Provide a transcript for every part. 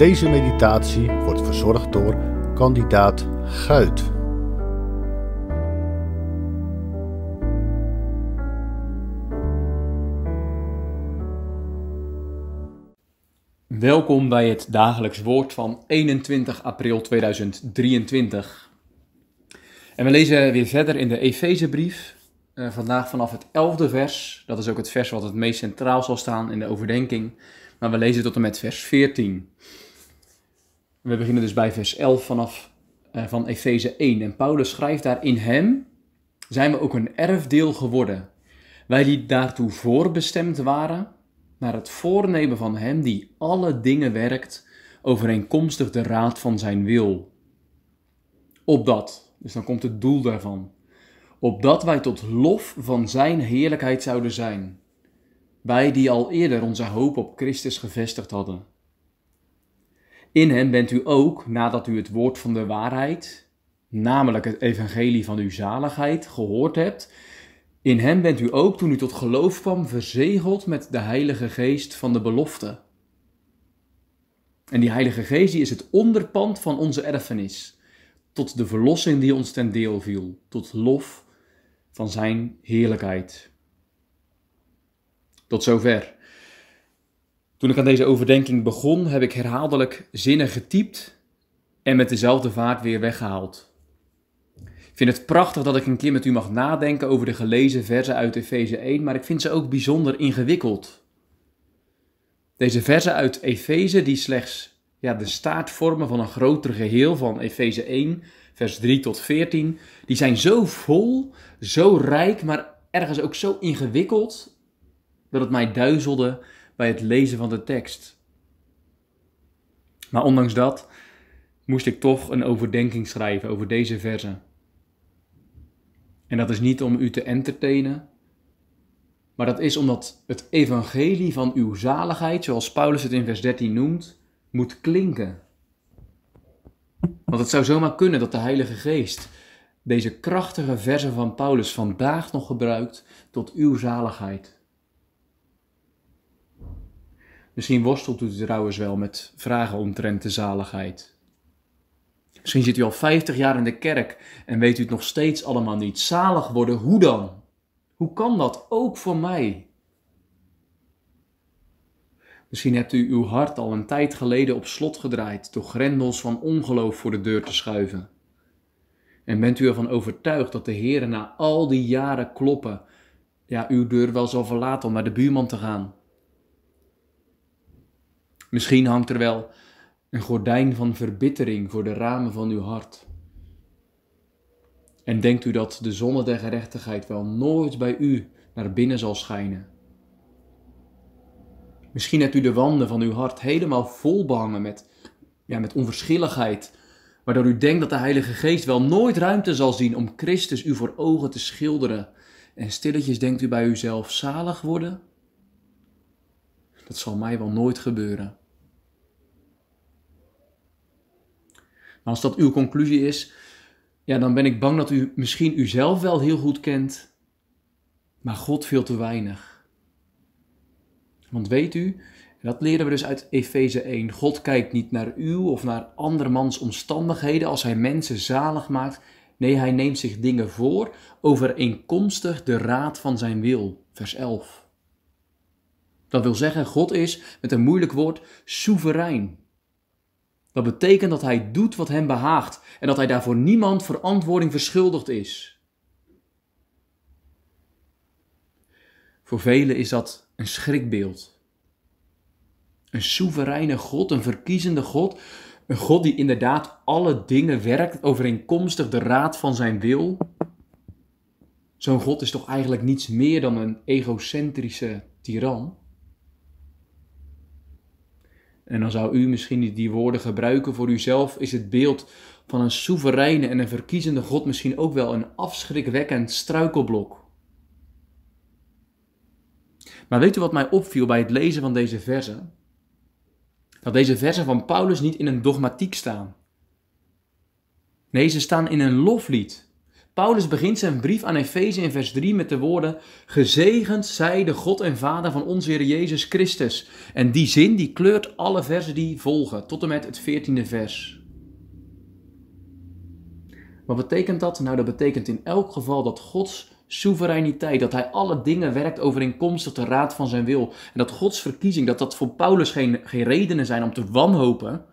Deze meditatie wordt verzorgd door kandidaat Guit. Welkom bij het dagelijks woord van 21 april 2023. En we lezen weer verder in de Efezebrief. Eh, vandaag vanaf het 11e vers. Dat is ook het vers wat het meest centraal zal staan in de overdenking. Maar we lezen tot en met vers 14. We beginnen dus bij vers 11 vanaf eh, van Efeze 1. En Paulus schrijft daar: In hem zijn we ook een erfdeel geworden. Wij die daartoe voorbestemd waren, naar het voornemen van hem die alle dingen werkt, overeenkomstig de raad van zijn wil. Opdat, dus dan komt het doel daarvan. Opdat wij tot lof van zijn heerlijkheid zouden zijn. Wij die al eerder onze hoop op Christus gevestigd hadden. In hem bent u ook, nadat u het woord van de waarheid, namelijk het evangelie van uw zaligheid, gehoord hebt. In hem bent u ook, toen u tot geloof kwam, verzegeld met de Heilige Geest van de belofte. En die Heilige Geest is het onderpand van onze erfenis, tot de verlossing die ons ten deel viel, tot lof van Zijn heerlijkheid. Tot zover. Toen ik aan deze overdenking begon, heb ik herhaaldelijk zinnen getypt en met dezelfde vaart weer weggehaald. Ik vind het prachtig dat ik een keer met u mag nadenken over de gelezen verzen uit Efeze 1, maar ik vind ze ook bijzonder ingewikkeld. Deze verzen uit Efeze, die slechts ja, de staart vormen van een groter geheel van Efeze 1, vers 3 tot 14, die zijn zo vol, zo rijk, maar ergens ook zo ingewikkeld dat het mij duizelde bij het lezen van de tekst. Maar ondanks dat moest ik toch een overdenking schrijven over deze verse. En dat is niet om u te entertainen, maar dat is omdat het evangelie van uw zaligheid, zoals Paulus het in vers 13 noemt, moet klinken. Want het zou zomaar kunnen dat de Heilige Geest deze krachtige verse van Paulus vandaag nog gebruikt tot uw zaligheid. Misschien worstelt u trouwens wel met vragen omtrent de zaligheid. Misschien zit u al 50 jaar in de kerk en weet u het nog steeds allemaal niet. Zalig worden, hoe dan? Hoe kan dat ook voor mij? Misschien hebt u uw hart al een tijd geleden op slot gedraaid door grendels van ongeloof voor de deur te schuiven. En bent u ervan overtuigd dat de Heer na al die jaren kloppen, ja, uw deur wel zal verlaten om naar de buurman te gaan, Misschien hangt er wel een gordijn van verbittering voor de ramen van uw hart. En denkt u dat de zonne der gerechtigheid wel nooit bij u naar binnen zal schijnen? Misschien hebt u de wanden van uw hart helemaal vol behangen met, ja, met onverschilligheid, waardoor u denkt dat de Heilige Geest wel nooit ruimte zal zien om Christus u voor ogen te schilderen. En stilletjes denkt u bij uzelf zalig worden? Dat zal mij wel nooit gebeuren. als dat uw conclusie is, ja, dan ben ik bang dat u misschien uzelf wel heel goed kent, maar God veel te weinig. Want weet u, dat leren we dus uit Efeze 1, God kijkt niet naar uw of naar andermans omstandigheden als hij mensen zalig maakt. Nee, hij neemt zich dingen voor, overeenkomstig de raad van zijn wil. Vers 11. Dat wil zeggen, God is, met een moeilijk woord, soeverein. Dat betekent dat hij doet wat hem behaagt en dat hij daarvoor niemand verantwoording verschuldigd is. Voor velen is dat een schrikbeeld. Een soevereine God, een verkiezende God, een God die inderdaad alle dingen werkt overeenkomstig de raad van zijn wil. Zo'n God is toch eigenlijk niets meer dan een egocentrische tiran? En dan zou u misschien die woorden gebruiken voor uzelf, is het beeld van een soevereine en een verkiezende God misschien ook wel een afschrikwekkend struikelblok. Maar weet u wat mij opviel bij het lezen van deze versen? Dat deze versen van Paulus niet in een dogmatiek staan. Nee, ze staan in een loflied. Paulus begint zijn brief aan Efeze in vers 3 met de woorden: Gezegend zij de God en Vader van onze Heer Jezus Christus. En die zin die kleurt alle versen die volgen, tot en met het 14e vers. Wat betekent dat? Nou, dat betekent in elk geval dat Gods soevereiniteit, dat hij alle dingen werkt overeenkomstig de raad van zijn wil. En dat Gods verkiezing, dat dat voor Paulus geen, geen redenen zijn om te wanhopen,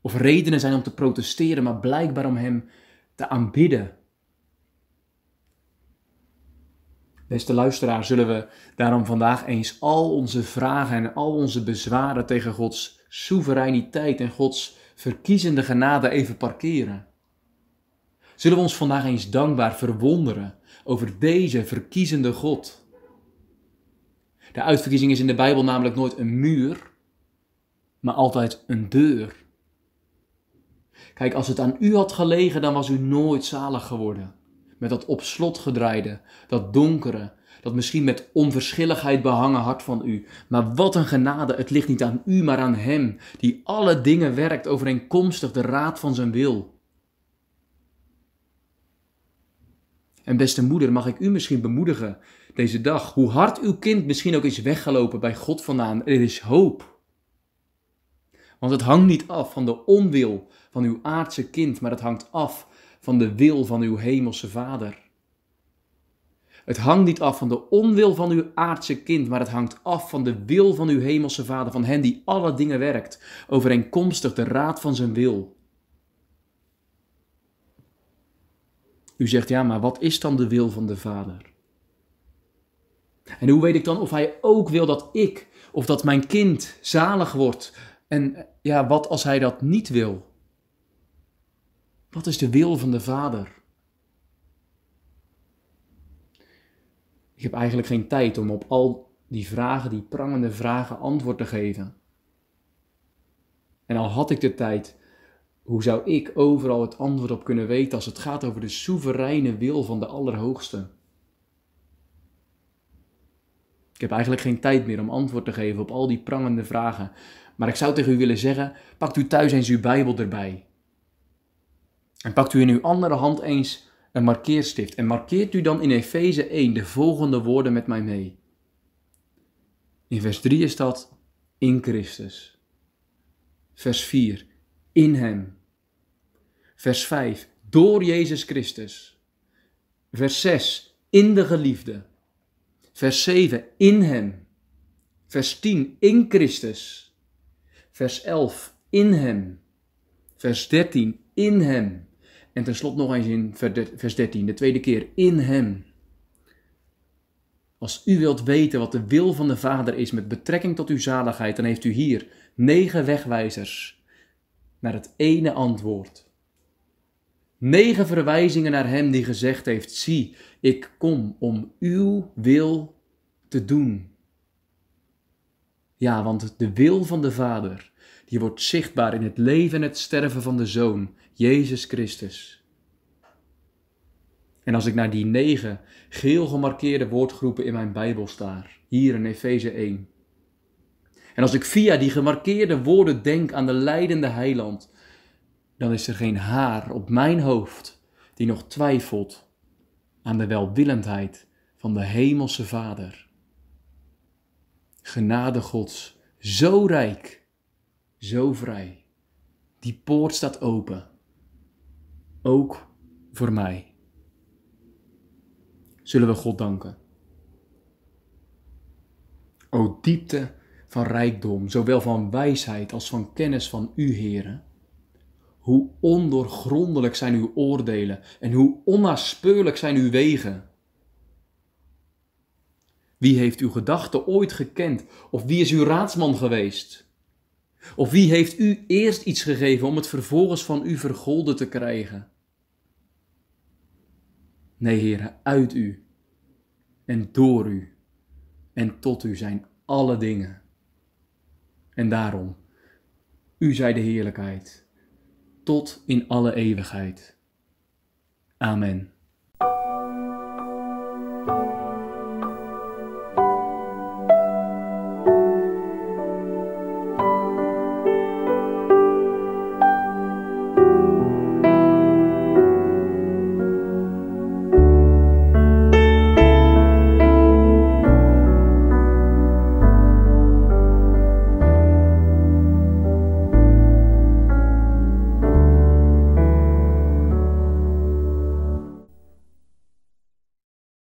of redenen zijn om te protesteren, maar blijkbaar om hem te aanbidden. Beste luisteraar, zullen we daarom vandaag eens al onze vragen en al onze bezwaren tegen Gods soevereiniteit en Gods verkiezende genade even parkeren? Zullen we ons vandaag eens dankbaar verwonderen over deze verkiezende God? De uitverkiezing is in de Bijbel namelijk nooit een muur, maar altijd een deur. Kijk, als het aan u had gelegen, dan was u nooit zalig geworden met dat op slot gedraaide, dat donkere, dat misschien met onverschilligheid behangen hart van u. Maar wat een genade, het ligt niet aan u, maar aan Hem, die alle dingen werkt overeenkomstig de raad van zijn wil. En beste moeder, mag ik u misschien bemoedigen deze dag, hoe hard uw kind misschien ook is weggelopen bij God vandaan, er is hoop. Want het hangt niet af van de onwil van uw aardse kind, maar het hangt af van de wil van uw hemelse Vader. Het hangt niet af van de onwil van uw aardse kind, maar het hangt af van de wil van uw hemelse Vader, van Hem die alle dingen werkt, overeenkomstig de raad van zijn wil. U zegt ja, maar wat is dan de wil van de Vader? En hoe weet ik dan of Hij ook wil dat ik of dat mijn kind zalig wordt? En ja, wat als Hij dat niet wil? Wat is de wil van de Vader? Ik heb eigenlijk geen tijd om op al die vragen, die prangende vragen, antwoord te geven. En al had ik de tijd, hoe zou ik overal het antwoord op kunnen weten als het gaat over de soevereine wil van de Allerhoogste? Ik heb eigenlijk geen tijd meer om antwoord te geven op al die prangende vragen. Maar ik zou tegen u willen zeggen: pakt u thuis eens uw Bijbel erbij. En pakt u in uw andere hand eens een markeerstift en markeert u dan in Efeze 1 de volgende woorden met mij mee. In vers 3 is dat in Christus. Vers 4 in Hem. Vers 5 door Jezus Christus. Vers 6 in de geliefde. Vers 7 in Hem. Vers 10 in Christus. Vers 11 in Hem. Vers 13 in Hem. En tenslotte nog eens in vers 13, de tweede keer, in hem. Als u wilt weten wat de wil van de Vader is met betrekking tot uw zaligheid, dan heeft u hier negen wegwijzers naar het ene antwoord. Negen verwijzingen naar hem die gezegd heeft: Zie, ik kom om uw wil te doen. Ja, want de wil van de Vader, die wordt zichtbaar in het leven en het sterven van de zoon. Jezus Christus. En als ik naar die negen geel gemarkeerde woordgroepen in mijn Bijbel staar, hier in Efeze 1. En als ik via die gemarkeerde woorden denk aan de leidende heiland, dan is er geen haar op mijn hoofd die nog twijfelt aan de welwillendheid van de Hemelse Vader. Genade Gods, zo rijk, zo vrij. Die poort staat open ook voor mij. Zullen we God danken? O diepte van rijkdom, zowel van wijsheid als van kennis van U, Heren. Hoe ondoorgrondelijk zijn uw oordelen en hoe onnaspeurlijk zijn uw wegen. Wie heeft uw gedachten ooit gekend? Of wie is uw raadsman geweest? Of wie heeft u eerst iets gegeven om het vervolgens van u vergolden te krijgen? Nee, heere, uit u en door u en tot u zijn alle dingen. En daarom, u zij de heerlijkheid, tot in alle eeuwigheid. Amen.